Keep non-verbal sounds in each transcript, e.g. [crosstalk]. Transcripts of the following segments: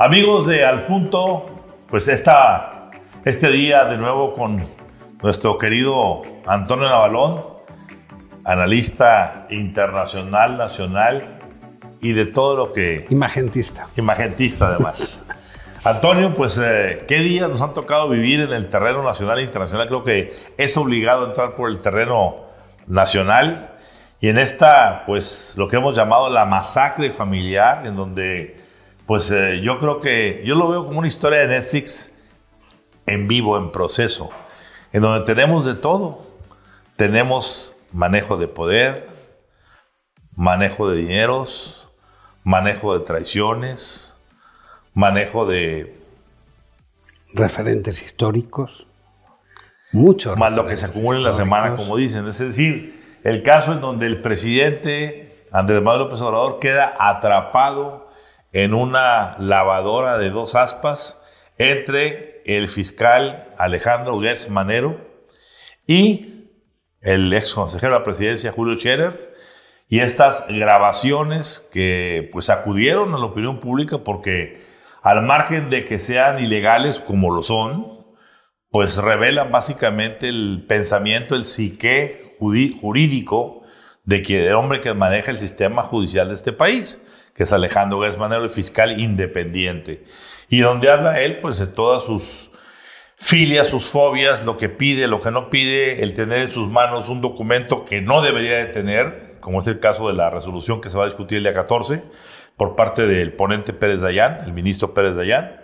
Amigos de Al Punto, pues esta, este día de nuevo con nuestro querido Antonio Navalón, analista internacional, nacional y de todo lo que... Imagentista. Imagentista además. [laughs] Antonio, pues eh, qué días nos han tocado vivir en el terreno nacional e internacional. Creo que es obligado entrar por el terreno nacional y en esta, pues lo que hemos llamado la masacre familiar, en donde pues eh, yo creo que yo lo veo como una historia de Netflix en vivo, en proceso, en donde tenemos de todo. Tenemos manejo de poder, manejo de dineros, manejo de traiciones, manejo de... Referentes históricos. Muchos. Más lo que se acumula en la semana, como dicen. Es decir, el caso en donde el presidente Andrés Manuel López Obrador queda atrapado en una lavadora de dos aspas entre el fiscal Alejandro Gertz Manero y el ex consejero de la presidencia Julio Scherer y estas grabaciones que pues acudieron a la opinión pública porque al margen de que sean ilegales como lo son, pues revelan básicamente el pensamiento, el psique jurídico de quien el hombre que maneja el sistema judicial de este país, que es Alejandro Gertz el fiscal independiente. Y donde habla él, pues, de todas sus filias, sus fobias, lo que pide, lo que no pide, el tener en sus manos un documento que no debería de tener, como es el caso de la resolución que se va a discutir el día 14, por parte del ponente Pérez Dayán, el ministro Pérez Dayán,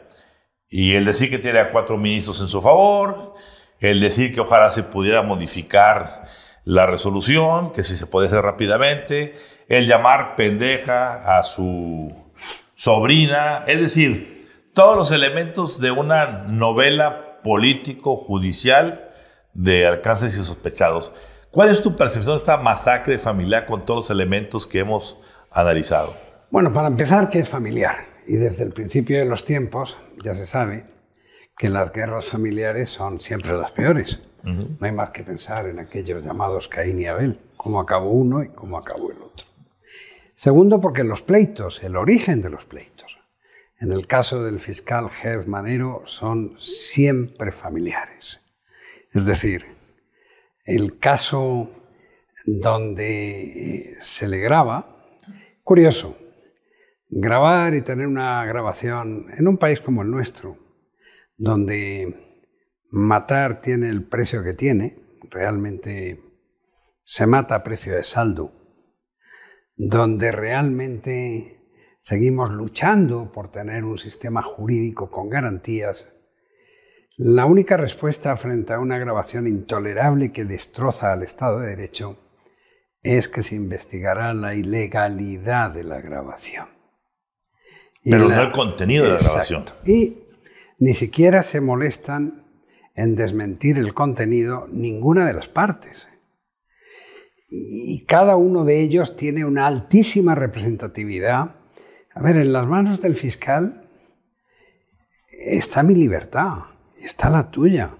y el decir que tiene a cuatro ministros en su favor, el decir que ojalá se pudiera modificar la resolución, que si se puede hacer rápidamente, el llamar pendeja a su sobrina, es decir, todos los elementos de una novela político-judicial de alcances y sospechados. ¿Cuál es tu percepción de esta masacre familiar con todos los elementos que hemos analizado? Bueno, para empezar, que es familiar. Y desde el principio de los tiempos ya se sabe que las guerras familiares son siempre las peores no hay más que pensar en aquellos llamados Caín y Abel, cómo acabó uno y cómo acabó el otro. Segundo, porque los pleitos, el origen de los pleitos, en el caso del fiscal Jeff Manero, son siempre familiares. Es decir, el caso donde eh, se le graba, curioso, grabar y tener una grabación en un país como el nuestro, donde matar tiene el precio que tiene, realmente se mata a precio de saldo, donde realmente seguimos luchando por tener un sistema jurídico con garantías, la única respuesta frente a una grabación intolerable que destroza al Estado de Derecho es que se investigará la ilegalidad de la grabación. Pero no el contenido de la grabación. Y ni siquiera se molestan en desmentir el contenido ninguna de las partes. Y cada uno de ellos tiene una altísima representatividad. A ver, en las manos del fiscal está mi libertad, está la tuya.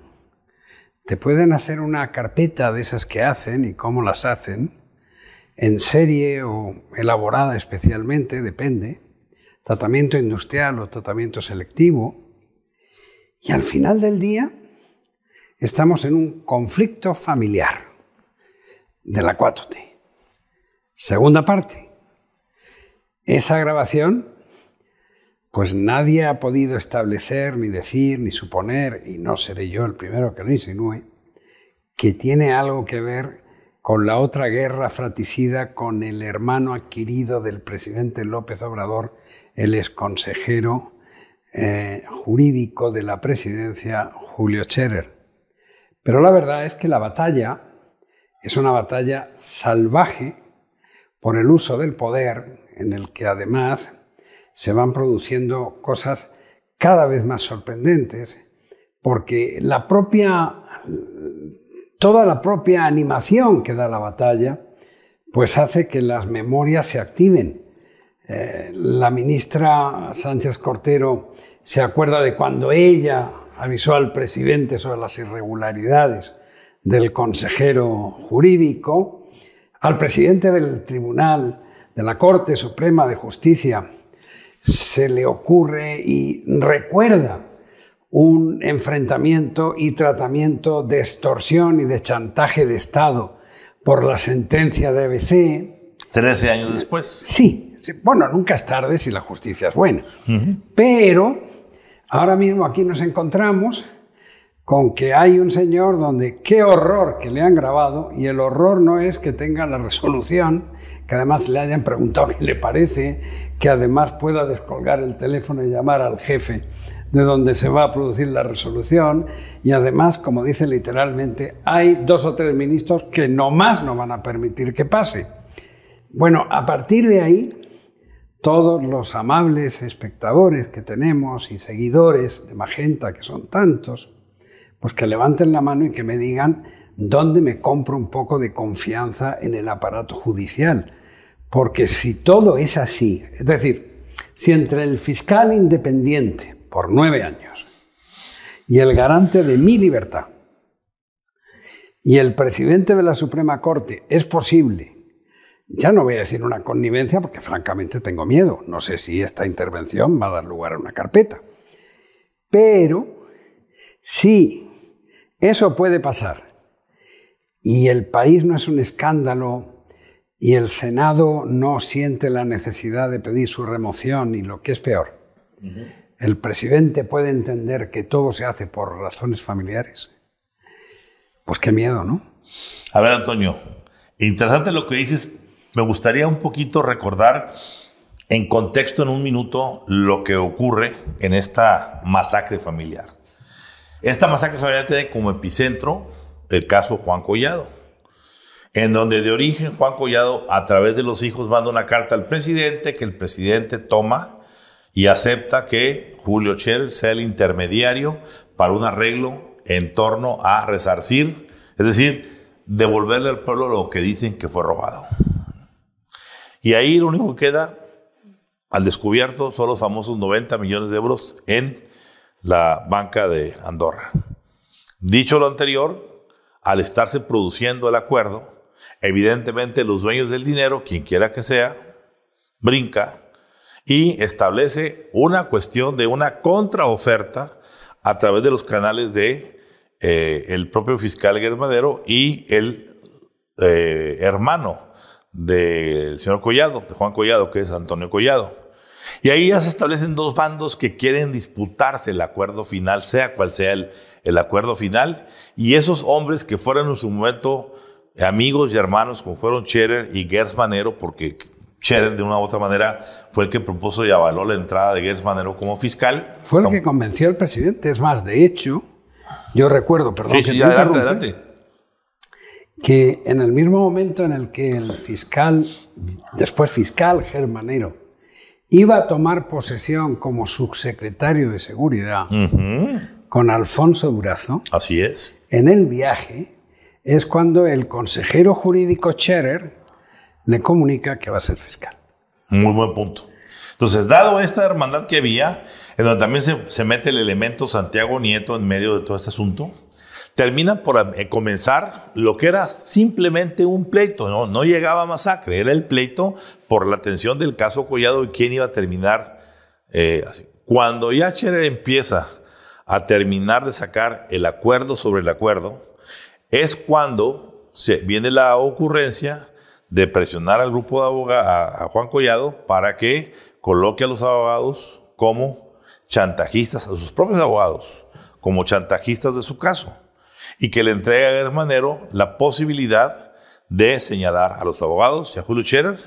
Te pueden hacer una carpeta de esas que hacen y cómo las hacen, en serie o elaborada especialmente, depende, tratamiento industrial o tratamiento selectivo, y al final del día Estamos en un conflicto familiar de la 4T. Segunda parte. Esa grabación, pues nadie ha podido establecer, ni decir, ni suponer, y no seré yo el primero que lo insinúe, que tiene algo que ver con la otra guerra fratricida con el hermano adquirido del presidente López Obrador, el exconsejero eh, jurídico de la presidencia, Julio Scherer. Pero la verdad es que la batalla es una batalla salvaje por el uso del poder, en el que además se van produciendo cosas cada vez más sorprendentes, porque la propia, toda la propia animación que da la batalla, pues hace que las memorias se activen. Eh, la ministra Sánchez Cortero se acuerda de cuando ella avisó al presidente sobre las irregularidades del consejero jurídico, al presidente del Tribunal de la Corte Suprema de Justicia se le ocurre y recuerda un enfrentamiento y tratamiento de extorsión y de chantaje de Estado por la sentencia de ABC. Trece años después. Sí, bueno, nunca es tarde si la justicia es buena. Pero Ahora mismo aquí nos encontramos con que hay un señor donde qué horror que le han grabado y el horror no es que tenga la resolución, que además le hayan preguntado qué le parece, que además pueda descolgar el teléfono y llamar al jefe de donde se va a producir la resolución y además, como dice literalmente, hay dos o tres ministros que nomás no van a permitir que pase. Bueno, a partir de ahí todos los amables espectadores que tenemos y seguidores de Magenta, que son tantos, pues que levanten la mano y que me digan dónde me compro un poco de confianza en el aparato judicial. Porque si todo es así, es decir, si entre el fiscal independiente por nueve años y el garante de mi libertad y el presidente de la Suprema Corte es posible ya no voy a decir una connivencia porque francamente tengo miedo. No sé si esta intervención va a dar lugar a una carpeta. Pero sí, eso puede pasar. Y el país no es un escándalo y el Senado no siente la necesidad de pedir su remoción y lo que es peor. El presidente puede entender que todo se hace por razones familiares. Pues qué miedo, ¿no? A ver, Antonio, interesante lo que dices me gustaría un poquito recordar en contexto, en un minuto, lo que ocurre en esta masacre familiar. Esta masacre familiar tiene como epicentro el caso Juan Collado, en donde de origen Juan Collado, a través de los hijos, manda una carta al presidente que el presidente toma y acepta que Julio Schell sea el intermediario para un arreglo en torno a resarcir, es decir, devolverle al pueblo lo que dicen que fue robado. Y ahí lo único que queda al descubierto son los famosos 90 millones de euros en la banca de Andorra. Dicho lo anterior, al estarse produciendo el acuerdo, evidentemente los dueños del dinero, quien quiera que sea, brinca y establece una cuestión de una contraoferta a través de los canales de eh, el propio fiscal Germadero y el eh, hermano del señor Collado, de Juan Collado, que es Antonio Collado. Y ahí ya se establecen dos bandos que quieren disputarse el acuerdo final, sea cual sea el, acuerdo final, y esos hombres que fueron en su momento amigos y hermanos, como fueron Scherer y Gers Manero, porque Scherer de una u otra manera fue el que propuso y avaló la entrada de Gers Manero como fiscal. Fue el que convenció al presidente, es más, de hecho, yo recuerdo, perdón, que adelante, adelante que en el mismo momento en el que el fiscal, después fiscal Germanero, iba a tomar posesión como subsecretario de Seguridad con Alfonso Durazo, así es, en el viaje es cuando el consejero jurídico Scherer le comunica que va a ser fiscal. Muy buen punto. Entonces, dado esta hermandad que había, en donde también se, se mete el elemento Santiago Nieto en medio de todo este asunto, termina por eh, comenzar lo que era simplemente un pleito, no, llegaba a masacre, era el pleito por la atención del caso Collado y quién iba a terminar eh, así. Cuando Yacher empieza a terminar de sacar el acuerdo sobre el acuerdo, es cuando viene la ocurrencia de presionar al grupo de abogados, a Juan Collado, para que coloque a los abogados como chantajistas, a sus propios abogados, como chantajistas de su caso y que le entrega a Germanero la posibilidad de señalar a los abogados y a Julio Scherer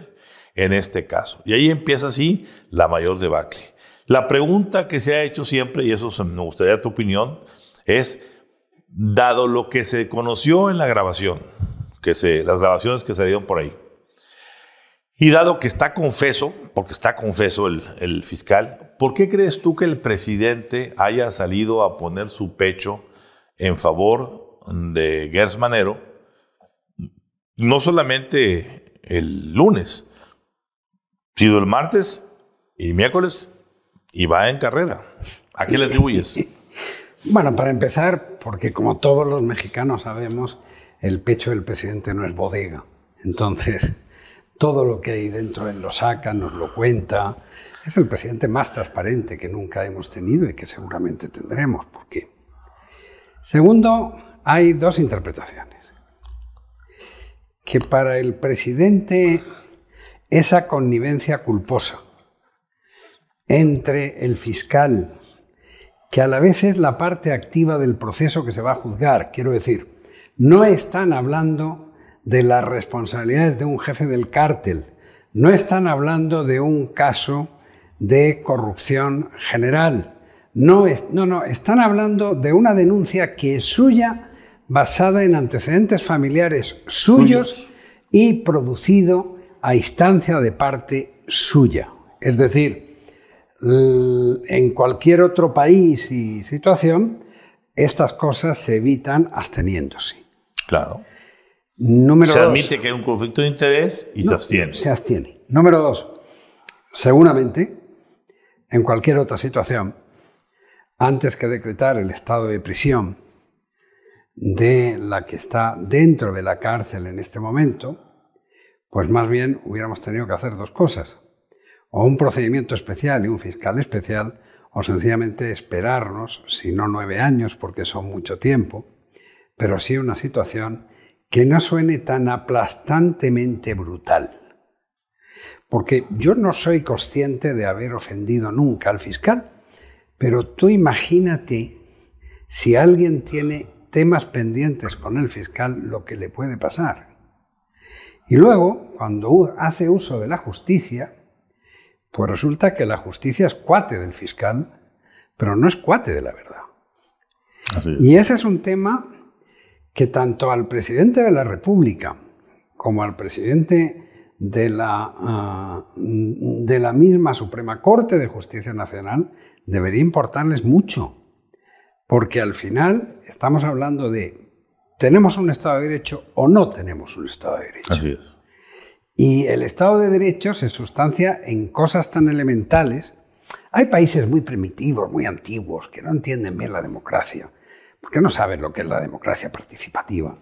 en este caso. Y ahí empieza así la mayor debacle. La pregunta que se ha hecho siempre, y eso me gustaría tu opinión, es, dado lo que se conoció en la grabación, que se, las grabaciones que se dieron por ahí, y dado que está confeso, porque está confeso el fiscal, ¿por qué crees tú que el presidente haya salido a poner su pecho en favor de Gers Manero, no solamente el lunes, sino el martes y miércoles, y va en carrera. ¿A qué le atribuyes? [laughs] Bueno, para empezar, porque como todos los mexicanos sabemos, el pecho del presidente no es bodega. Entonces, todo lo que hay dentro él lo saca, nos lo cuenta. Es el presidente más transparente que nunca hemos tenido y que seguramente tendremos, porque Segundo, hay dos interpretaciones. Que para el presidente esa connivencia culposa entre el fiscal, que a la vez es la parte activa del proceso que se va a juzgar, quiero decir, no están hablando de las responsabilidades de un jefe del cártel, no están hablando de un caso de corrupción general no, es, no, están hablando de una denuncia que es suya basada en antecedentes familiares suyos, y producido a instancia de parte suya. Es decir, en cualquier otro país y situación, estas cosas se evitan absteniéndose. Claro. Número se admite que hay un conflicto de interés y se abstiene. Se abstiene. Número dos, seguramente, en cualquier otra situación, antes que decretar el estado de prisión de la que está dentro de la cárcel en este momento, pues más bien hubiéramos tenido que hacer dos cosas, o un procedimiento especial y un fiscal especial, o sencillamente esperarnos, si no nueve años, porque son mucho tiempo, pero sí una situación que no suene tan aplastantemente brutal. Porque yo no soy consciente de haber ofendido nunca al fiscal pero tú imagínate si alguien tiene temas pendientes con el fiscal, lo que le puede pasar. Y luego, cuando hace uso de la justicia, pues resulta que la justicia es cuate del fiscal, pero no es cuate de la verdad. Y ese es un tema que tanto al presidente de la República como al presidente de la, ah, de la misma Suprema Corte de Justicia Nacional debería importarles mucho, porque al final estamos hablando de ¿tenemos un Estado de Derecho o no tenemos un Estado de Derecho? Y el Estado de Derecho se sustancia en cosas tan elementales. Hay países muy primitivos, muy antiguos, que no entienden bien la democracia, porque no saben lo que es la democracia participativa,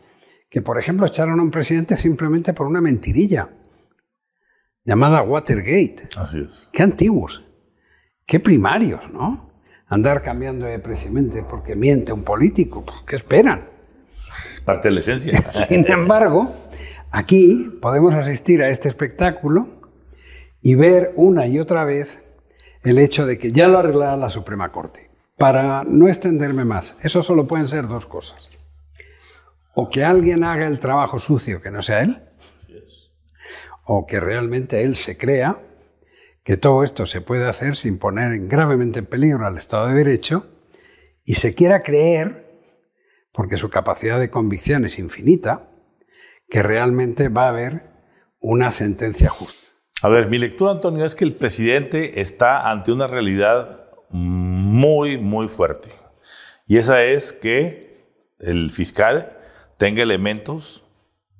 que por ejemplo echaron a un presidente simplemente por una mentirilla llamada Watergate. Así es. Qué antiguos, qué primarios, ¿no? Andar cambiando de presidente porque miente un político, pues, ¿qué esperan? Es parte de la esencia. [laughs] Sin embargo, aquí podemos asistir a este espectáculo y ver una y otra vez el hecho de que ya lo arreglará la Suprema Corte. Para no extenderme más, eso solo pueden ser dos cosas. O que alguien haga el trabajo sucio que no sea él, o que realmente él se crea que todo esto se puede hacer sin poner gravemente en peligro al Estado de Derecho y se quiera creer, porque su capacidad de convicción es infinita, que realmente va a haber una sentencia justa. A ver, mi lectura, Antonio, es que el presidente está ante una realidad muy, muy fuerte. Y esa es que el fiscal tenga elementos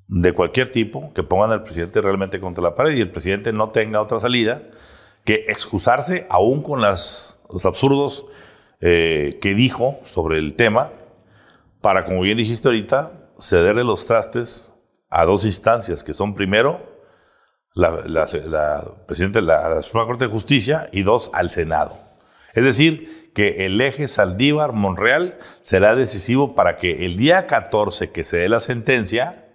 de cualquier tipo que pongan al presidente realmente contra la pared y el presidente no tenga otra salida que excusarse aún con las, los absurdos eh, que dijo sobre el tema para, como bien dijiste ahorita, cederle los trastes a dos instancias que son primero la, la, la, Suprema Corte de Justicia y dos al Senado. Es decir, que el eje Saldívar-Monreal será decisivo para que el día 14 que se dé la sentencia,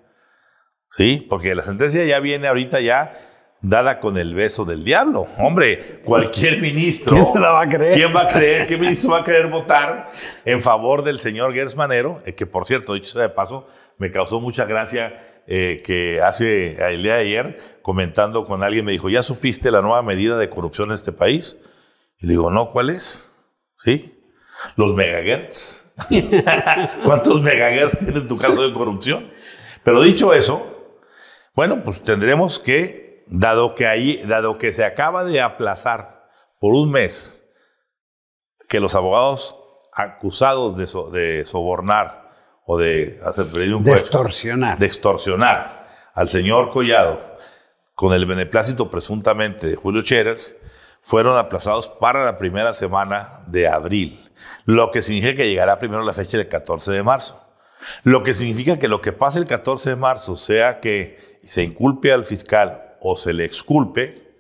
¿sí? Porque la sentencia ya viene ahorita ya dada con el beso del diablo. Hombre, cualquier ministro. ¿Quién se la va a creer? ¿Quién va a creer? ¿Qué ministro va a querer votar en favor del señor Gers Manero? Eh, que por cierto, dicho sea de paso, me causó mucha gracia eh, que hace el día de ayer, comentando con alguien, me dijo: ¿Ya supiste la nueva medida de corrupción en este país? Y le digo, no, ¿cuál es? ¿Sí? Los megahertz. [laughs] ¿Cuántos megahertz tiene tu caso de corrupción? Pero dicho eso, bueno, pues tendremos que, dado que, ahí, dado que se acaba de aplazar por un mes que los abogados acusados de, de sobornar o de hacer un extorsionar. de extorsionar al señor Collado con el beneplácito presuntamente de Julio Scherer, fueron aplazados para la primera semana de abril, lo que significa que llegará primero la fecha del 14 de marzo. Lo que significa que lo que pase el 14 de marzo, sea que se inculpe al fiscal o se le exculpe,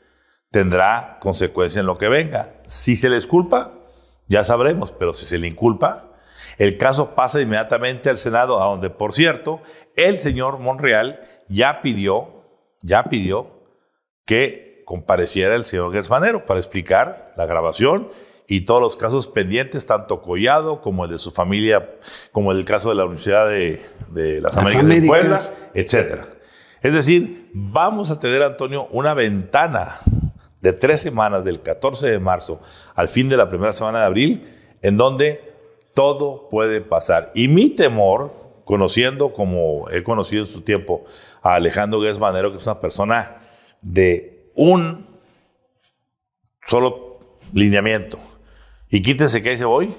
tendrá consecuencia en lo que venga. Si se le exculpa, ya sabremos, pero si se le inculpa, el caso pasa inmediatamente al Senado, a donde, por cierto, el señor Monreal ya pidió, ya pidió que compareciera el señor Gersmanero para explicar la grabación y todos los casos pendientes, tanto Collado como el de su familia, como el caso de la Universidad de, las, Américas, de Puebla, etc. Es decir, vamos a tener, Antonio, una ventana de tres semanas, del 14 de marzo al fin de la primera semana de abril, en donde todo puede pasar. Y mi temor, conociendo como he conocido en su tiempo a Alejandro Manero, que es una persona de un solo lineamiento, y quítense que ahí se voy.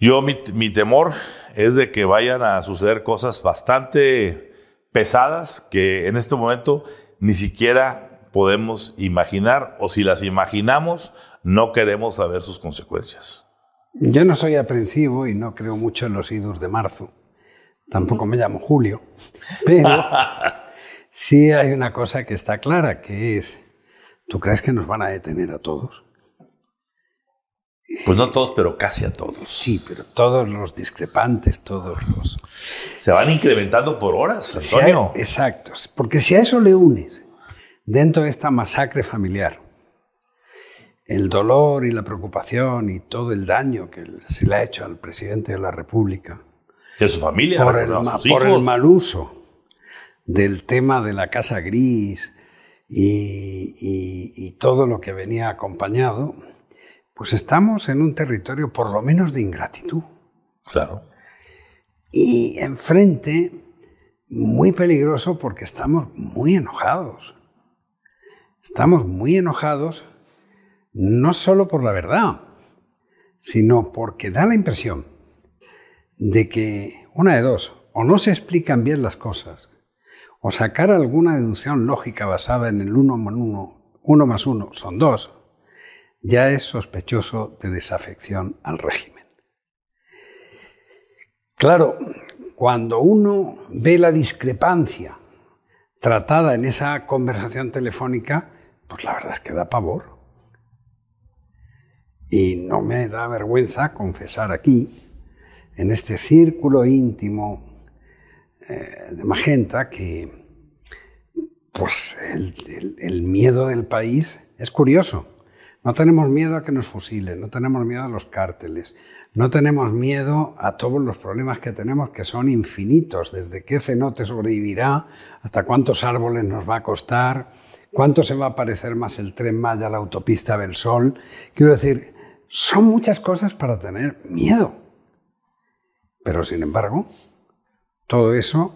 Yo mi, mi temor es de que vayan a suceder cosas bastante pesadas que en este momento ni siquiera podemos imaginar o si las imaginamos no queremos saber sus consecuencias. Yo no soy aprensivo y no creo mucho en los idos de marzo. Tampoco me llamo Julio. Pero [laughs] sí hay una cosa que está clara, que es, ¿tú crees que nos van a detener a todos? Pues no todos, pero casi a todos. Sí, pero todos los discrepantes, todos los... Se van incrementando por horas, Antonio. exacto, porque si a eso le unes, dentro de esta masacre familiar, el dolor y la preocupación y todo el daño que se le ha hecho al presidente de la República... De su familia, por, el, mal uso del tema de la Casa Gris y todo lo que venía acompañado pues estamos en un territorio por lo menos de ingratitud. Claro. Y enfrente, muy peligroso porque estamos muy enojados. Estamos muy enojados no solo por la verdad, sino porque da la impresión de que una de dos, o no se explican bien las cosas, o sacar alguna deducción lógica basada en el uno, uno, uno más uno son dos, ya es sospechoso de desafección al régimen. Claro, cuando uno ve la discrepancia tratada en esa conversación telefónica, pues la verdad es que da pavor. Y no me da vergüenza confesar aquí, en este círculo íntimo eh, de Magenta, que pues el miedo del país es curioso no tenemos miedo a que nos fusilen, no tenemos miedo a los cárteles, no tenemos miedo a todos los problemas que tenemos que son infinitos, desde qué cenote sobrevivirá, hasta cuántos árboles nos va a costar, cuánto se va a parecer más el tren Maya a la autopista del Sol. Quiero decir, son muchas cosas para tener miedo. Pero sin embargo, todo eso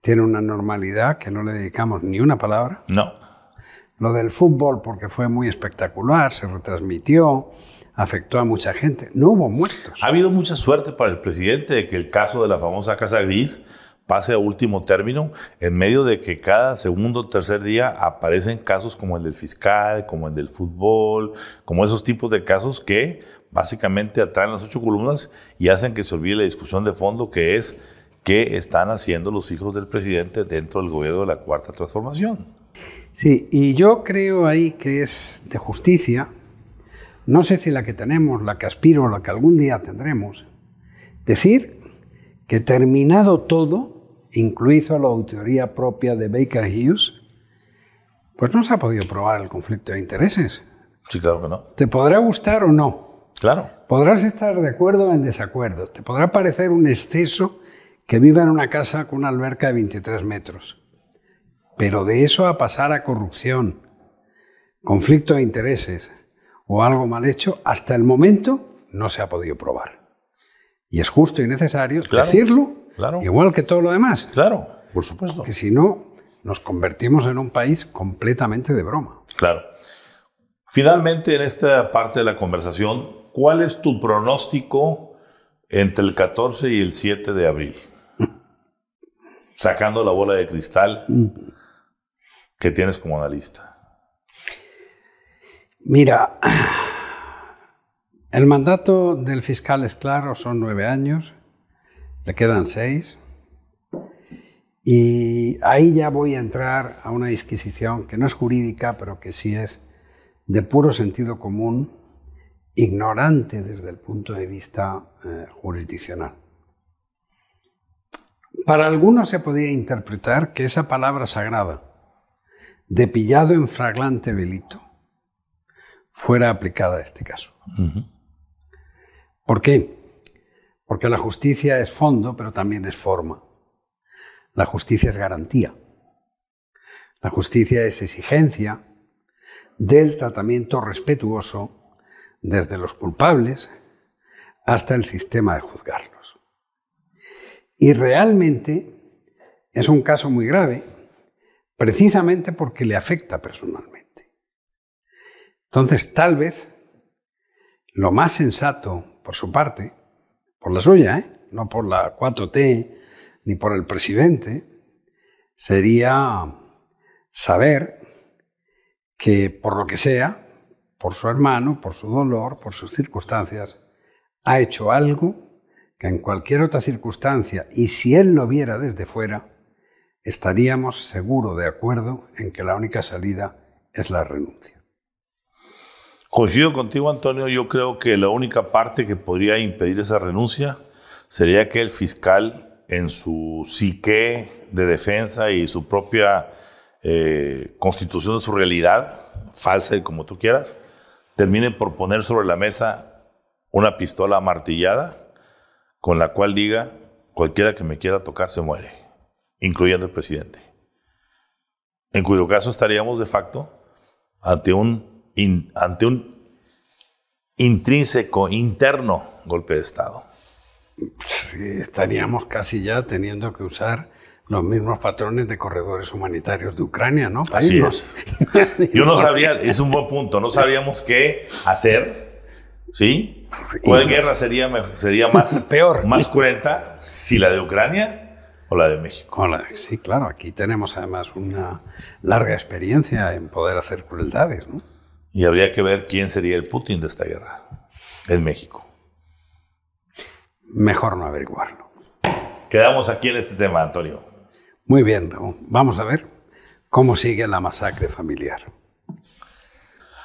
tiene una normalidad que no le dedicamos ni una palabra. No lo del fútbol porque fue muy espectacular, se retransmitió, afectó a mucha gente. No hubo muertos. Ha habido mucha suerte para el presidente de que el caso de la famosa Casa Gris pase a último término en medio de que cada segundo o tercer día aparecen casos como el del fiscal, como el del fútbol, como esos tipos de casos que básicamente atraen las ocho columnas y hacen que se olvide la discusión de fondo que es qué están haciendo los hijos del presidente dentro del gobierno de la cuarta transformación. Sí, y yo creo ahí que es de justicia, no sé si la que tenemos, la que aspiro, o la que algún día tendremos, decir que terminado todo, incluido la autoría propia de Baker Hughes, pues no se ha podido probar el conflicto de intereses. Sí, claro que no. Te podrá gustar o no. Claro. Podrás estar de acuerdo o en desacuerdo. Te podrá parecer un exceso que viva en una casa con una alberca de 23 metros. Pero de eso a pasar a corrupción, conflicto de intereses o algo mal hecho, hasta el momento no se ha podido probar. Y es justo y necesario decirlo, igual que todo lo demás. Claro, por supuesto. Que si no, nos convertimos en un país completamente de broma. Claro. Finalmente, en esta parte de la conversación, ¿cuál es tu pronóstico entre el 14 y el 7 de abril? [laughs] Sacando la bola de cristal. Mm que tienes como analista? Mira, el mandato del fiscal es claro, son nueve años, le quedan seis, y ahí ya voy a entrar a una disquisición que no es jurídica, pero que sí es de puro sentido común, ignorante desde el punto de vista eh, jurisdiccional. Para algunos se podría interpretar que esa palabra sagrada, de pillado en fraglante delito fuera aplicada a este caso. ¿Por qué? Porque la justicia es fondo, pero también es forma. La justicia es garantía. La justicia es exigencia del tratamiento respetuoso desde los culpables hasta el sistema de juzgarlos. Y realmente es un caso muy grave precisamente porque le afecta personalmente. Entonces, tal vez lo más sensato por su parte, por la suya, ¿eh? no por la 4T ni por el presidente, sería saber que por lo que sea, por su hermano, por su dolor, por sus circunstancias, ha hecho algo que en cualquier otra circunstancia, y si él lo viera desde fuera, estaríamos seguro de acuerdo en que la única salida es la renuncia. Coincido contigo, Antonio. Yo creo que la única parte que podría impedir esa renuncia sería que el fiscal, en su psique de defensa y su propia eh, constitución de su realidad, falsa y como tú quieras, termine por poner sobre la mesa una pistola amartillada con la cual diga, cualquiera que me quiera tocar se muere incluyendo el presidente, en cuyo caso estaríamos de facto ante un, ante un intrínseco, interno golpe de Estado. estaríamos casi ya teniendo que usar los mismos patrones de corredores humanitarios de Ucrania, ¿no? Así Yo no sabría, es un buen punto, no sabíamos qué hacer, ¿sí? ¿Cuál guerra sería, sería más, [laughs] Peor. más cruenta si la de Ucrania la de México. sí, claro, aquí tenemos además una larga experiencia en poder hacer crueldades. ¿no? Y habría que ver quién sería el Putin de esta guerra en México. Mejor no averiguarlo. Quedamos aquí en este tema, Antonio. Muy bien, Vamos a ver cómo sigue la masacre familiar.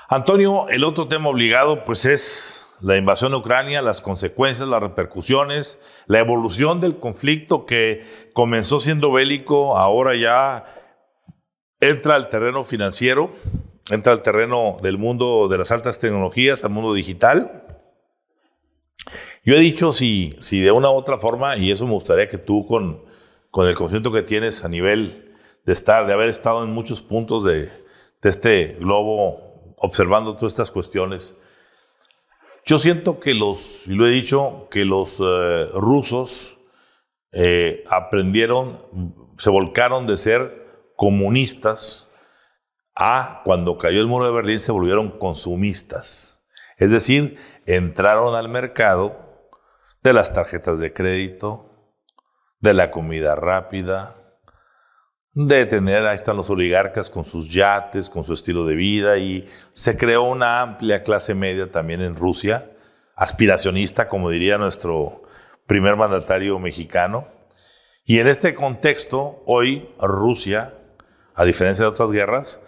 Antonio, el otro tema obligado pues es la invasión de Ucrania, las consecuencias, las repercusiones, la evolución del conflicto que comenzó siendo bélico, ahora ya entra al terreno financiero, entra al terreno del mundo de las altas tecnologías, al mundo digital. Yo he dicho si, si de una u otra forma, y eso me gustaría que tú con, con el conocimiento que tienes a nivel de estar, de haber estado en muchos puntos de, de este globo observando todas estas cuestiones, yo siento que los, y lo he dicho, que los eh, rusos eh, aprendieron, se volcaron de ser comunistas a cuando cayó el muro de Berlín se volvieron consumistas. Es decir, entraron al mercado de las tarjetas de crédito, de la comida rápida, de tener, ahí están los oligarcas con sus yates, con su estilo de vida, y se creó una amplia clase media también en Rusia, aspiracionista, como diría nuestro primer mandatario mexicano. Y en este contexto, hoy Rusia, a diferencia de otras guerras,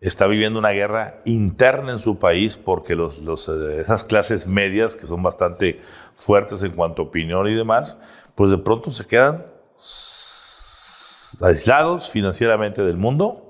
está viviendo una guerra interna en su país porque eh, esas clases medias, que son bastante fuertes en cuanto a opinión y demás, pues de pronto se quedan aislados financieramente del mundo.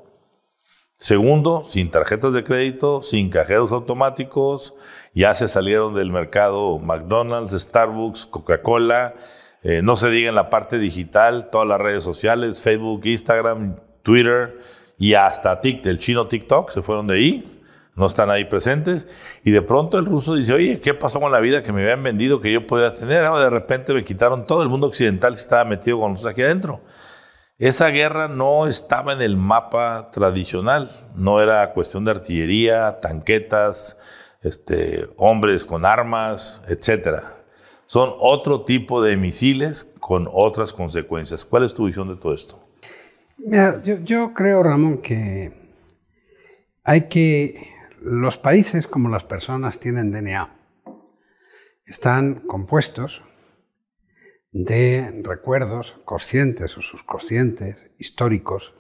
Segundo, sin tarjetas de crédito, sin cajeros automáticos, ya se salieron del mercado McDonald's, Starbucks, Coca-Cola, eh, no se diga en la parte digital, todas las redes sociales, Facebook, Instagram, Twitter y hasta TikTok, el chino TikTok, se fueron de ahí, no están ahí presentes. Y de pronto el ruso dice, oye, ¿qué pasó con la vida que me habían vendido que yo podía tener? Ahora de repente me quitaron todo el mundo occidental que estaba metido con nosotros aquí adentro. Esa guerra no estaba en el mapa tradicional, no era cuestión de artillería, tanquetas, este, hombres con armas, etc. Son otro tipo de misiles con otras consecuencias. ¿Cuál es tu visión de todo esto? Mira, yo, yo creo, Ramón, que hay que... Los países como las personas tienen DNA. Están compuestos de recuerdos conscientes o subconscientes, históricos,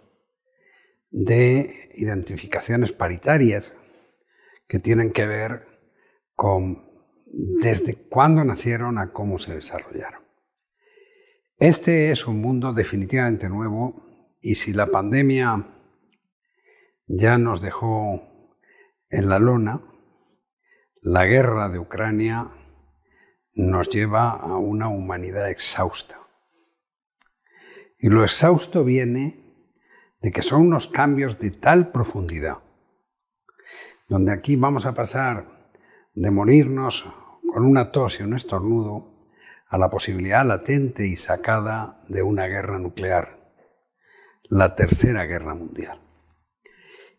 de identificaciones paritarias que tienen que ver con desde cuándo nacieron a cómo se desarrollaron. Este es un mundo definitivamente nuevo y si la pandemia ya nos dejó en la lona, la guerra de Ucrania nos lleva a una humanidad exhausta. Y lo exhausto viene de que son unos cambios de tal profundidad, donde aquí vamos a pasar de morirnos con una tos y un estornudo a la posibilidad latente y sacada de una guerra nuclear, la tercera guerra mundial.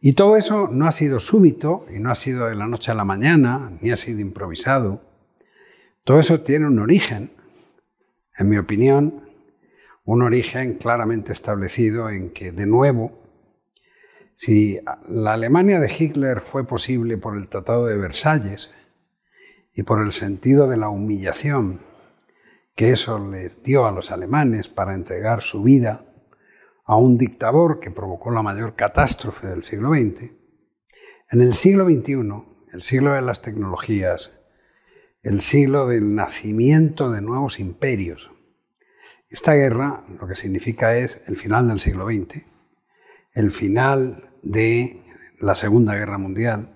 Y todo eso no ha sido súbito y no ha sido de la noche a la mañana, ni ha sido improvisado todo eso tiene un origen, en mi opinión, un origen claramente establecido en que, de nuevo, si la Alemania de Hitler fue posible por el Tratado de Versalles y por el sentido de la humillación que eso les dio a los alemanes para entregar su vida a un dictador que provocó la mayor catástrofe del siglo XX, en el siglo XXI, el siglo de las tecnologías, el siglo del nacimiento de nuevos imperios. Esta guerra lo que significa es el final del siglo XX, el final de la Segunda Guerra Mundial.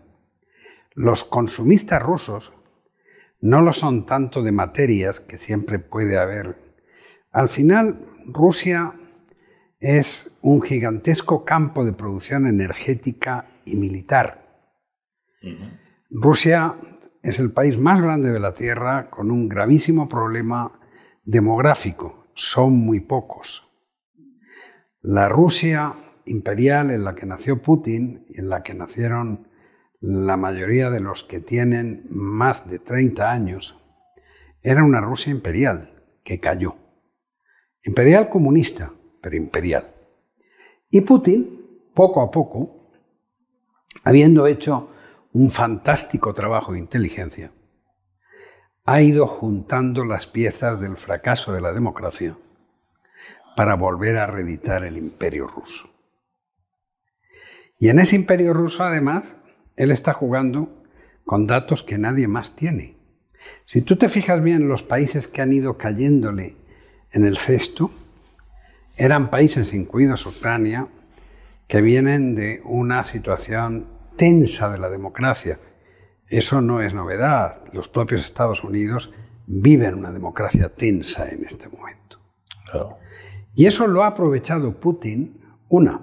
Los consumistas rusos no lo son tanto de materias que siempre puede haber. Al final, Rusia es un gigantesco campo de producción energética y militar. Rusia es el país más grande de la Tierra con un gravísimo problema demográfico. Son muy pocos. La Rusia imperial en la que nació Putin y en la que nacieron la mayoría de los que tienen más de 30 años, era una Rusia imperial que cayó. Imperial comunista, pero imperial. Y Putin, poco a poco, habiendo hecho un fantástico trabajo de inteligencia, ha ido juntando las piezas del fracaso de la democracia para volver a reeditar el imperio ruso. Y en ese imperio ruso, además, él está jugando con datos que nadie más tiene. Si tú te fijas bien, los países que han ido cayéndole en el cesto eran países, incluidos Ucrania, que vienen de una situación tensa de la democracia. Eso no es novedad. Los propios Estados Unidos viven una democracia tensa en este momento. Y eso lo ha aprovechado Putin, una,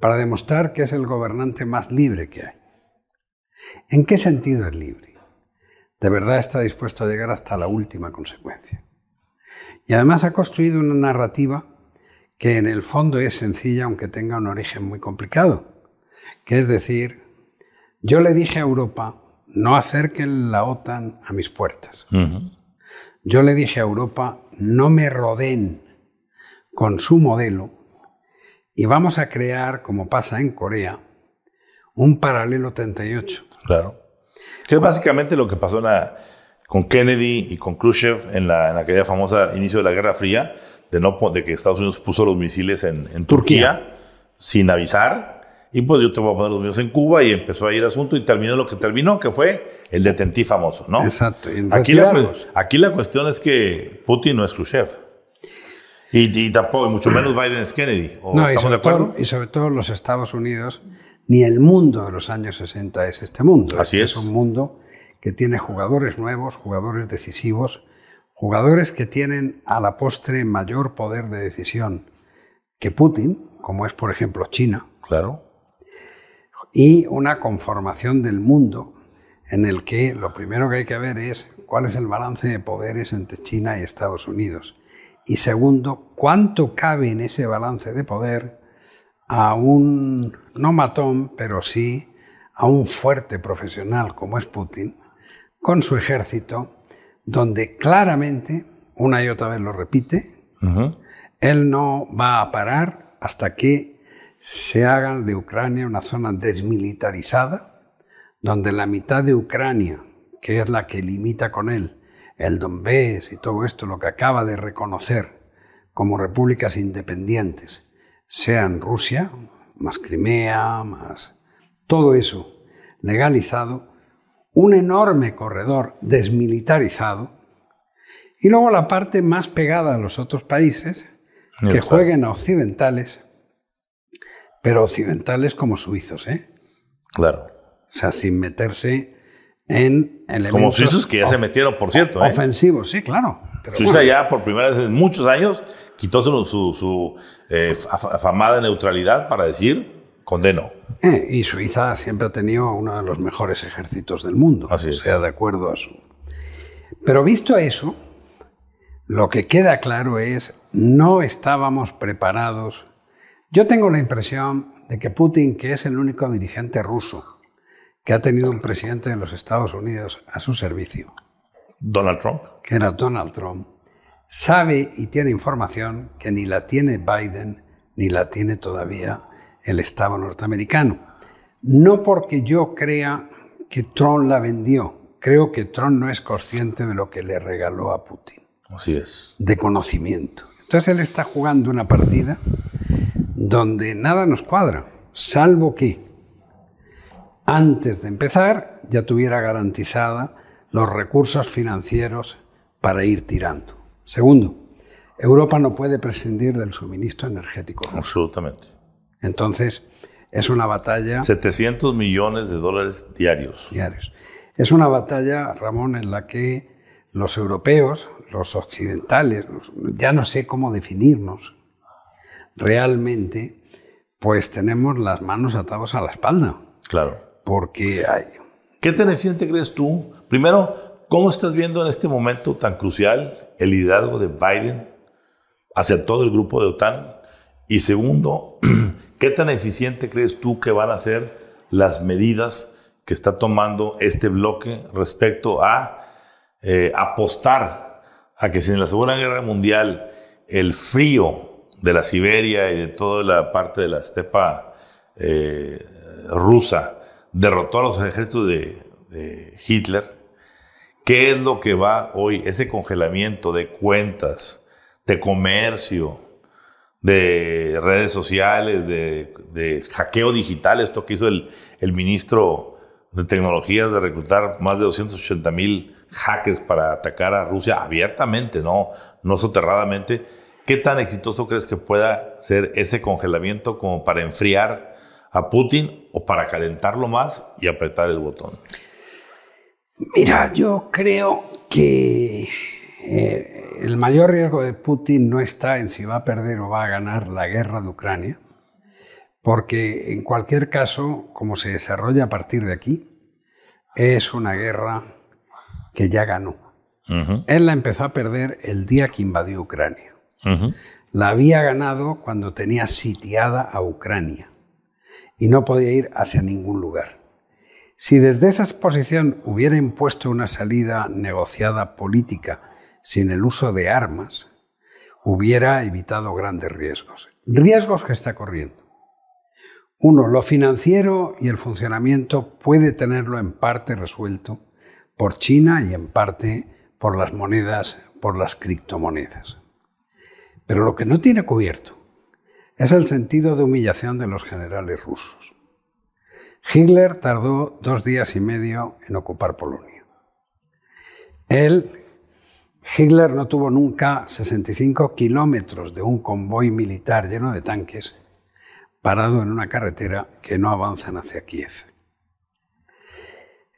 para demostrar que es el gobernante más libre que hay. ¿En qué sentido es libre? De verdad está dispuesto a llegar hasta la última consecuencia. Y además ha construido una narrativa que en el fondo es sencilla aunque tenga un origen muy complicado que es decir, yo le dije a Europa, no acerquen la OTAN a mis puertas. Yo le dije a Europa, no me rodeen con su modelo y vamos a crear, como pasa en Corea, un paralelo 38. Claro. Que es básicamente lo que pasó con Kennedy y con Khrushchev en, la, aquella famosa inicio de la Guerra Fría, de, no, de que Estados Unidos puso los misiles en, Turquía sin avisar y pues yo te voy a poner los míos en Cuba y empezó a ir asunto y terminó lo que terminó, que fue el detentí famoso, ¿no? Exacto. Aquí la, aquí la, cuestión es que Putin no es Khrushchev. Y, y tampoco, mucho menos [clears throat] Biden es Kennedy. ¿Estamos de acuerdo? y sobre todo los Estados Unidos, ni el mundo de los años 60 es este mundo. Así este es. Es un mundo que tiene jugadores nuevos, jugadores decisivos, jugadores que tienen a la postre mayor poder de decisión que Putin, como es por ejemplo China. Claro y una conformación del mundo en el que lo primero que hay que ver es cuál es el balance de poderes entre China y Estados Unidos. Y segundo, cuánto cabe en ese balance de poder a un, no matón, pero sí a un fuerte profesional como es Putin, con su ejército, donde claramente, una y otra vez lo repite, él no va a parar hasta que se haga de Ucrania una zona desmilitarizada, donde la mitad de Ucrania, que es la que limita con él, el Donbass y todo esto, lo que acaba de reconocer como repúblicas independientes, sean Rusia, más Crimea, más todo eso legalizado, un enorme corredor desmilitarizado, y luego la parte más pegada a los otros países, que jueguen a occidentales, pero occidentales como suizos, ¿eh? Claro. O sea, sin meterse en elementos... Como suizos que ya se metieron, por cierto. ¿eh? Ofensivos, sí, claro. Suiza ya por primera vez en muchos años quitó su, su, eh, afamada neutralidad para decir condeno. Eh, y Suiza siempre ha tenido uno de los mejores ejércitos del mundo, Así o sea, de acuerdo a su... Pero visto eso, lo que queda claro es, no estábamos preparados yo tengo la impresión de que Putin, que es el único dirigente ruso que ha tenido un presidente de los Estados Unidos a su servicio, Donald Trump, que era Donald Trump, sabe y tiene información que ni la tiene Biden ni la tiene todavía el Estado norteamericano. No porque yo crea que Trump la vendió, creo que Trump no es consciente de lo que le regaló a Putin. Así es. De conocimiento. Entonces él está jugando una partida donde nada nos cuadra, salvo que antes de empezar ya tuviera garantizada los recursos financieros para ir tirando. Segundo, Europa no puede prescindir del suministro energético Absolutamente. Entonces, es una batalla... 700 millones de dólares diarios. Diarios. Es una batalla, Ramón, en la que los europeos, los occidentales, ya no sé cómo definirnos, realmente, pues tenemos las manos atadas a la espalda. Claro. Porque hay... ¿Qué tan eficiente crees tú? Primero, ¿cómo estás viendo en este momento tan crucial el liderazgo de Biden hacia todo el grupo de OTAN? Y segundo, [clears throat] ¿qué tan eficiente crees tú que van a ser las medidas que está tomando este bloque respecto a eh, apostar a que si en la Segunda Guerra Mundial el frío de la Siberia y de toda la parte de la estepa eh, rusa, derrotó a los ejércitos de, Hitler, ¿qué es lo que va hoy? Ese congelamiento de cuentas, de comercio, de redes sociales, de, de, hackeo digital, esto que hizo el, ministro de Tecnologías de reclutar más de 280 mil hackers para atacar a Rusia abiertamente, no, no soterradamente ¿Qué tan exitoso crees que pueda ser ese congelamiento como para enfriar a Putin o para calentarlo más y apretar el botón? Mira, yo creo que eh, el mayor riesgo de Putin no está en si va a perder o va a ganar la guerra de Ucrania, porque en cualquier caso, como se desarrolla a partir de aquí, es una guerra que ya ganó. Él la empezó a perder el día que invadió Ucrania. La había ganado cuando tenía sitiada a Ucrania y no podía ir hacia ningún lugar. Si desde esa posición hubiera impuesto una salida negociada política sin el uso de armas, hubiera evitado grandes riesgos. Riesgos que está corriendo. Uno, lo financiero y el funcionamiento puede tenerlo en parte resuelto por China y en parte por las monedas, por las criptomonedas. Pero lo que no tiene cubierto es el sentido de humillación de los generales rusos. Hitler tardó dos días y medio en ocupar Polonia. Él, Hitler no tuvo nunca 65 kilómetros de un convoy militar lleno de tanques parado en una carretera que no avanzan hacia Kiev.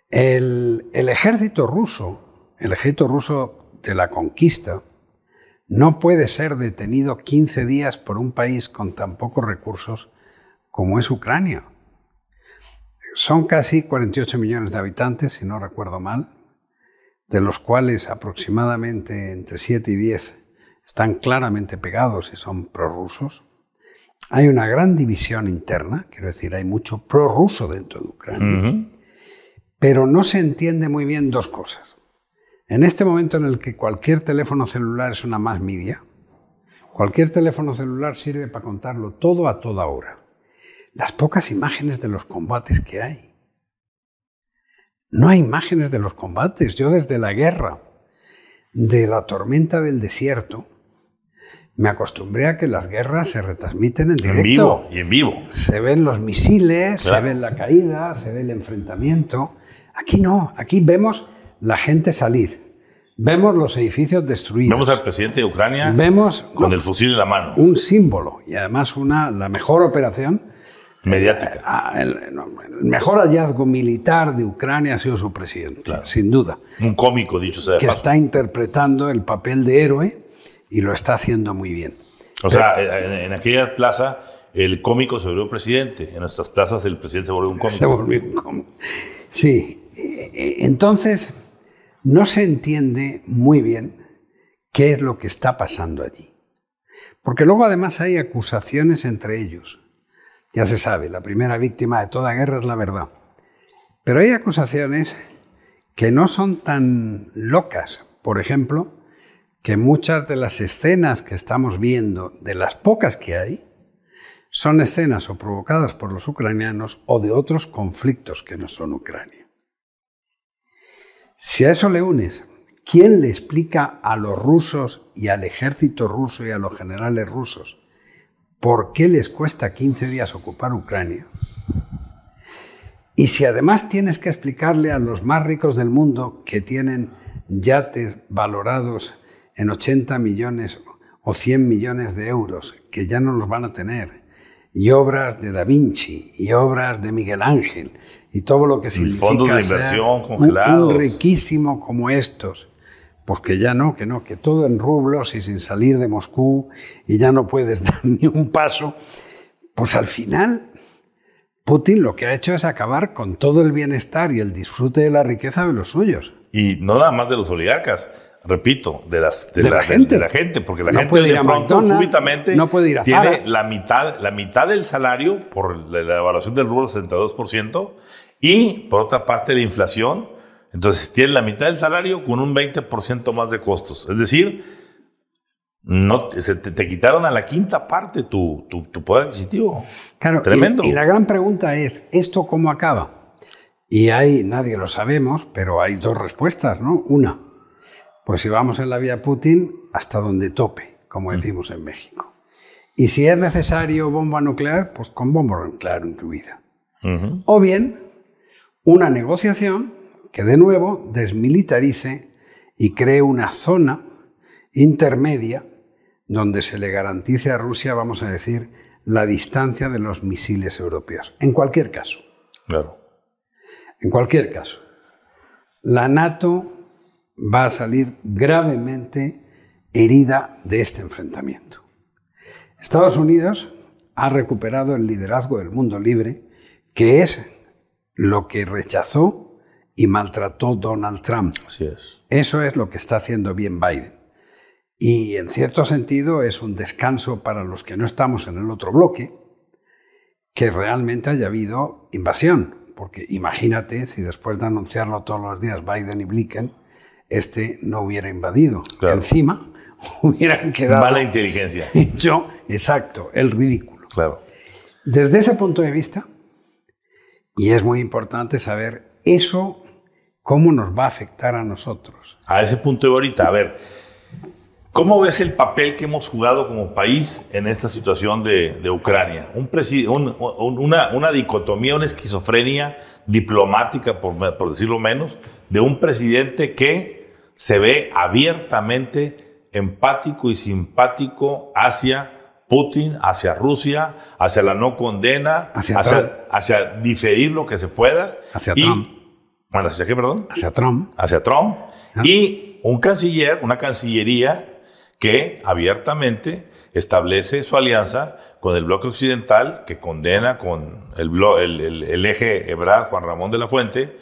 El, el ejército ruso, el ejército ruso de la conquista, no puede ser detenido 15 días por un país con tan pocos recursos como es Ucrania. Son casi 48 millones de habitantes, si no recuerdo mal, de los cuales aproximadamente entre 7 y 10 están claramente pegados y son prorrusos. Hay una gran división interna, quiero decir, hay mucho prorruso dentro de Ucrania, pero no se entiende muy bien dos cosas. En este momento en el que cualquier teléfono celular es una más media, cualquier teléfono celular sirve para contarlo todo a toda hora. Las pocas imágenes de los combates que hay. No hay imágenes de los combates. Yo desde la guerra, de la tormenta del desierto, me acostumbré a que las guerras se retransmiten en directo. vivo y en vivo. Se ven los misiles, se ven la caída, se ve el enfrentamiento. Aquí no, aquí vemos la gente salir. Vemos los edificios destruidos. Vemos al presidente de Ucrania Vemos, con el fusil en la mano. Un símbolo y además una, la mejor operación. Eh, Mediática. Ah, el, mejor hallazgo militar de Ucrania ha sido su presidente, sin duda. Un cómico, dicho sea. De que está interpretando el papel de héroe y lo está haciendo muy bien. O sea, eh, en, en aquella plaza el cómico se volvió presidente. En nuestras plazas el presidente se volvió un [laughs] cómico. Se volvió un cómico. Sí. Eh, entonces, no se entiende muy bien qué es lo que está pasando allí. Porque luego además hay acusaciones entre ellos. Ya se sabe, la primera víctima de toda guerra es la verdad. Pero hay acusaciones que no son tan locas. Por ejemplo, que muchas de las escenas que estamos viendo, de las pocas que hay, son escenas o provocadas por los ucranianos o de otros conflictos que no son Ucrania. Si a eso le unes, ¿quién le explica a los rusos y al ejército ruso y a los generales rusos por qué les cuesta 15 días ocupar Ucrania? Y si además tienes que explicarle a los más ricos del mundo que tienen yates valorados en 80 millones o 100 millones de euros, que ya no los van a tener, y obras de Da Vinci y obras de Miguel Ángel y todo lo que significa fondos de inversión congelados. Un, riquísimo como estos. Pues que ya no, que no, que todo en rublos y sin salir de Moscú y ya no puedes [laughs] dar ni un paso. Pues al final, Putin lo que ha hecho es acabar con todo el bienestar y el disfrute de la riqueza de los suyos. Y no nada más de los oligarcas, repito, de, las, la, gente. la gente, porque la gente de pronto, súbitamente, tiene la mitad, la mitad del salario por la, evaluación del rublo, 62%, y por otra parte de inflación. Entonces, tiene la mitad del salario con un 20% más de costos. Es decir, no, se te, quitaron a la quinta parte tu, tu, tu poder adquisitivo. Tremendo. Y, la gran pregunta es, ¿esto cómo acaba? Y ahí nadie lo sabemos, pero hay dos respuestas, ¿no? Una, pues si vamos en la vía Putin, hasta donde tope, como mm. decimos en México. Y si es necesario bomba nuclear, pues con bomba nuclear incluida. O bien una negociación que de nuevo desmilitarice y cree una zona intermedia donde se le garantice a Rusia, vamos a decir, la distancia de los misiles europeos. En cualquier caso. Claro. En cualquier caso. La NATO va a salir gravemente herida de este enfrentamiento. Estados Unidos ha recuperado el liderazgo del mundo libre, que es lo que rechazó y maltrató Donald Trump. Eso es lo que está haciendo bien Biden. Y en cierto sentido es un descanso para los que no estamos en el otro bloque que realmente haya habido invasión. Porque imagínate si después de anunciarlo todos los días Biden y Blinken, este no hubiera invadido. Encima [laughs] hubieran quedado... Mala inteligencia. [laughs] Yo, exacto, el ridículo. Claro. Desde ese punto de vista, y es muy importante saber eso, cómo nos va a afectar a nosotros. A ese punto de ahorita, a ver, ¿Cómo ves el papel que hemos jugado como país en esta situación de, Ucrania? una, dicotomía, una esquizofrenia diplomática, por, por, decirlo menos, de un presidente que se ve abiertamente empático y simpático hacia Putin, hacia Rusia, hacia la no condena, hacia, hacia, diferir lo que se pueda. Hacia Trump. ¿hacia qué, perdón? Hacia Trump. Hacia Trump. Y un canciller, una cancillería que abiertamente establece su alianza con el bloque occidental, que condena con el, el, eje Ebrard, Juan Ramón de la Fuente,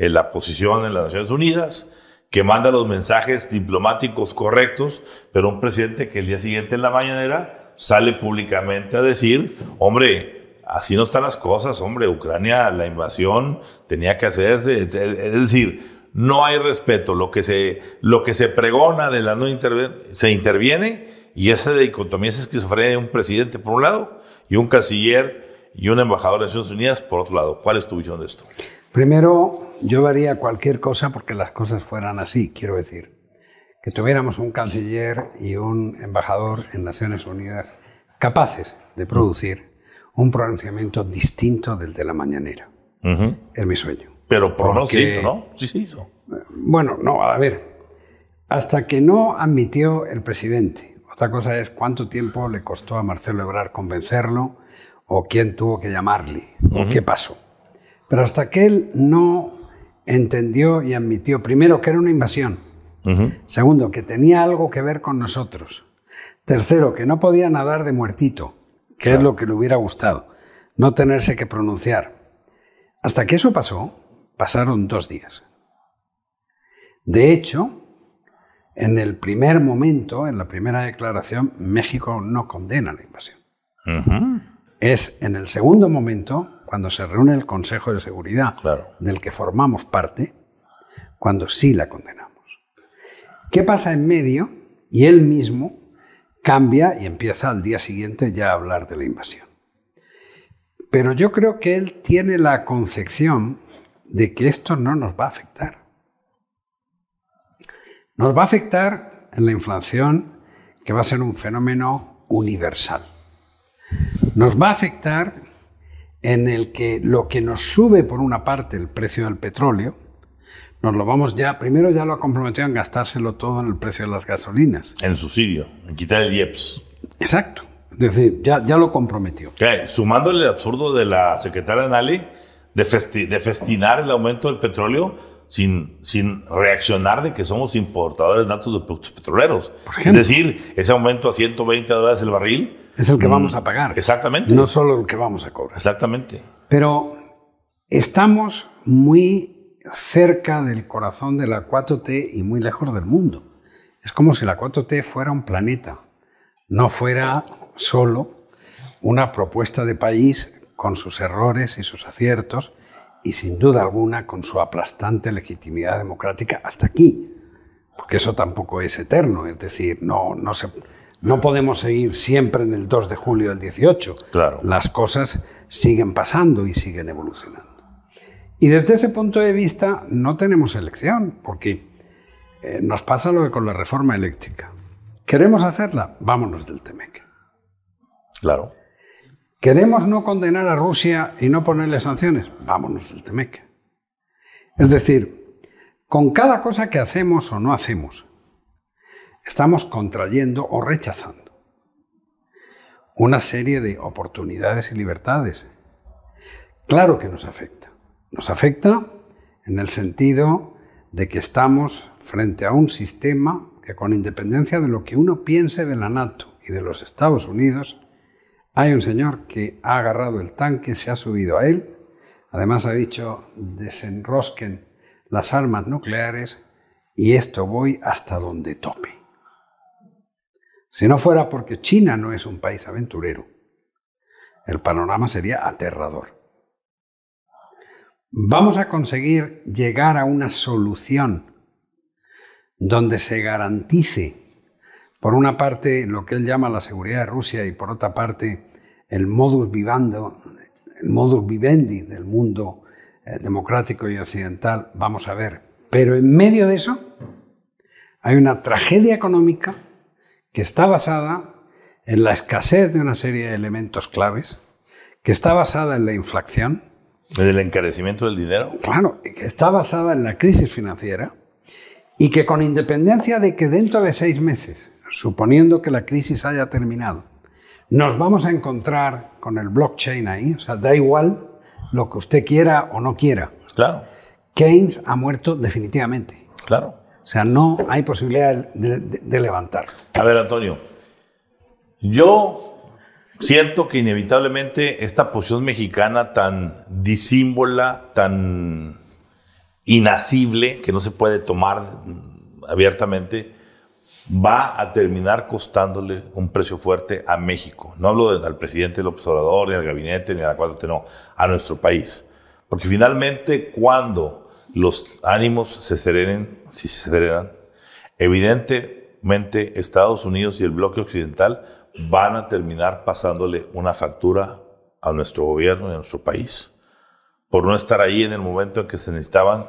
en la posición en las Naciones Unidas, que manda los mensajes diplomáticos correctos, pero un presidente que el día siguiente en la mañanera sale públicamente a decir, hombre, así no están las cosas, hombre, Ucrania, la invasión tenía que hacerse, es decir, no hay respeto, lo que se, lo que se pregona de la no intervención, se interviene y esa dicotomía, es esquizofrenia de un presidente por un lado y un canciller y un embajador de Naciones Unidas por otro lado. ¿Cuál es tu visión de esto? Primero, yo haría cualquier cosa porque las cosas fueran así, quiero decir. Que tuviéramos un canciller y un embajador en Naciones Unidas capaces de producir un pronunciamiento distinto del de la mañanera. Es mi sueño. Pero por no Sí eh, Bueno, no, a ver. Hasta que no admitió el presidente. Otra cosa es cuánto tiempo le costó a Marcelo Ebrar convencerlo o quién tuvo que llamarle o qué pasó. Pero hasta que él no entendió y admitió, primero, que era una invasión. Segundo, que tenía algo que ver con nosotros. Tercero, que no podía nadar de muertito, que es lo que le hubiera gustado, no tenerse que pronunciar. Hasta que eso pasó, pasaron dos días. De hecho, en el primer momento, en la primera declaración, México no condena la invasión. Es en el segundo momento cuando se reúne el Consejo de Seguridad, del que formamos parte, cuando sí la condenamos. ¿Qué pasa en medio? Y él mismo cambia y empieza al día siguiente ya a hablar de la invasión. Pero yo creo que él tiene la concepción de que esto no nos va a afectar. Nos va a afectar en la inflación, que va a ser un fenómeno universal. Nos va a afectar en el que lo que nos sube por una parte el precio del petróleo, nos lo vamos ya, primero ya lo ha comprometido en gastárselo todo en el precio de las gasolinas. En el subsidio, en quitar el IEPS. Exacto. Es decir, ya, ya lo comprometió. Sumándole el absurdo de la secretaria Nali de, festinar el aumento del petróleo sin, reaccionar de que somos importadores natos de productos petroleros. Es decir, ese aumento a 120 dólares el barril. Es el que mm, vamos a pagar. Exactamente. No solo el que vamos a cobrar. Exactamente. Pero estamos muy cerca del corazón de la 4T y muy lejos del mundo. Es como si la 4T fuera un planeta, no fuera solo una propuesta de país con sus errores y sus aciertos y sin duda alguna con su aplastante legitimidad democrática hasta aquí, porque eso tampoco es eterno, es decir, no, no, se, no podemos seguir siempre en el 2 de julio del 18, claro. las cosas siguen pasando y siguen evolucionando. Y desde ese punto de vista no tenemos elección, porque eh, nos pasa lo que con la reforma eléctrica. ¿Queremos hacerla? Vámonos del Temec. Claro. ¿Queremos no condenar a Rusia y no ponerle sanciones? Vámonos del Temec. Es decir, con cada cosa que hacemos o no hacemos, estamos contrayendo o rechazando una serie de oportunidades y libertades. Claro que nos afecta. Nos afecta en el sentido de que estamos frente a un sistema que con independencia de lo que uno piense de la NATO y de los Estados Unidos, hay un señor que ha agarrado el tanque, se ha subido a él, además ha dicho desenrosquen las armas nucleares y esto voy hasta donde tope. Si no fuera porque China no es un país aventurero, el panorama sería aterrador. Vamos a conseguir llegar a una solución donde se garantice por una parte lo que él llama la seguridad de Rusia y por otra parte el modus vivando, el modus vivendi del mundo eh, democrático y occidental, vamos a ver. Pero en medio de eso hay una tragedia económica que está basada en la escasez de una serie de elementos claves, que está basada en la inflación. ¿En el encarecimiento del dinero? Claro, que está basada en la crisis financiera y que con independencia de que dentro de seis meses suponiendo que la crisis haya terminado, nos vamos a encontrar con el blockchain ahí, o sea, da igual lo que usted quiera o no quiera. Claro. Keynes ha muerto definitivamente. Claro. O sea, no hay posibilidad de, levantarlo. levantar. A ver, Antonio, yo siento que inevitablemente esta posición mexicana tan disímbola, tan inasible, que no se puede tomar abiertamente, va a terminar costándole un precio fuerte a México. No hablo del presidente López Obrador, ni al gabinete, ni a la cuarta, no, a nuestro país. Porque finalmente, cuando los ánimos se serenen, si se serenan, evidentemente Estados Unidos y el bloque occidental van a terminar pasándole una factura a nuestro gobierno y a nuestro país por no estar ahí en el momento en que se necesitaban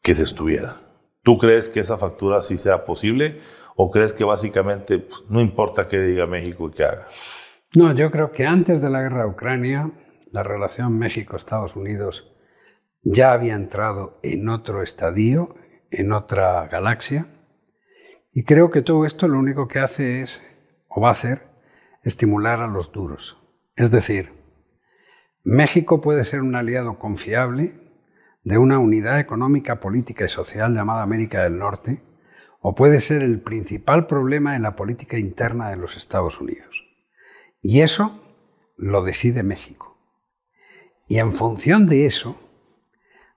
que se estuvieran. ¿Tú crees que esa factura sí sea posible o crees que básicamente pues, no importa qué diga México y qué haga? No, yo creo que antes de la guerra de Ucrania, la relación México-Estados Unidos ya había entrado en otro estadio, en otra galaxia, y creo que todo esto lo único que hace es, o va a hacer, estimular a los duros. Es decir, México puede ser un aliado confiable de una unidad económica, política y social llamada América del Norte, o puede ser el principal problema en la política interna de los Estados Unidos. Y eso lo decide México. Y en función de eso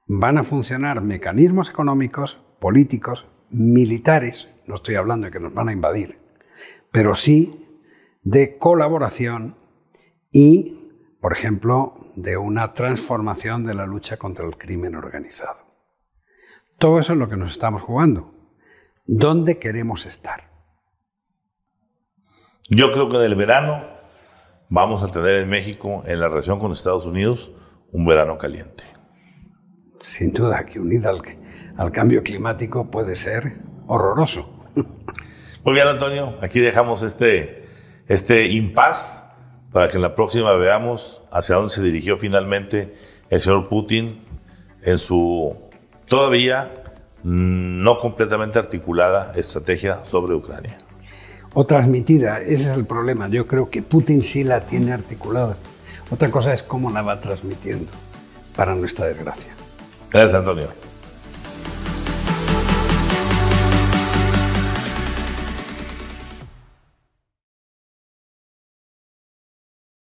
van a funcionar mecanismos económicos, políticos, militares, no estoy hablando de que nos van a invadir, pero sí de colaboración y por ejemplo, de una transformación de la lucha contra el crimen organizado. Todo eso es lo que nos estamos jugando. ¿Dónde queremos estar? Yo creo que del verano vamos a tener en México, en la relación con Estados Unidos, un verano caliente. Sin duda, que unida al, cambio climático puede ser horroroso. Muy bien, Antonio. Aquí dejamos este, este impas para que en la próxima veamos hacia dónde se dirigió finalmente el señor Putin en su todavía mm, no completamente articulada estrategia sobre Ucrania. O transmitida, ese es el problema. Yo creo que Putin sí la tiene articulada. Otra cosa es cómo la va transmitiendo, para nuestra desgracia. Gracias, Antonio.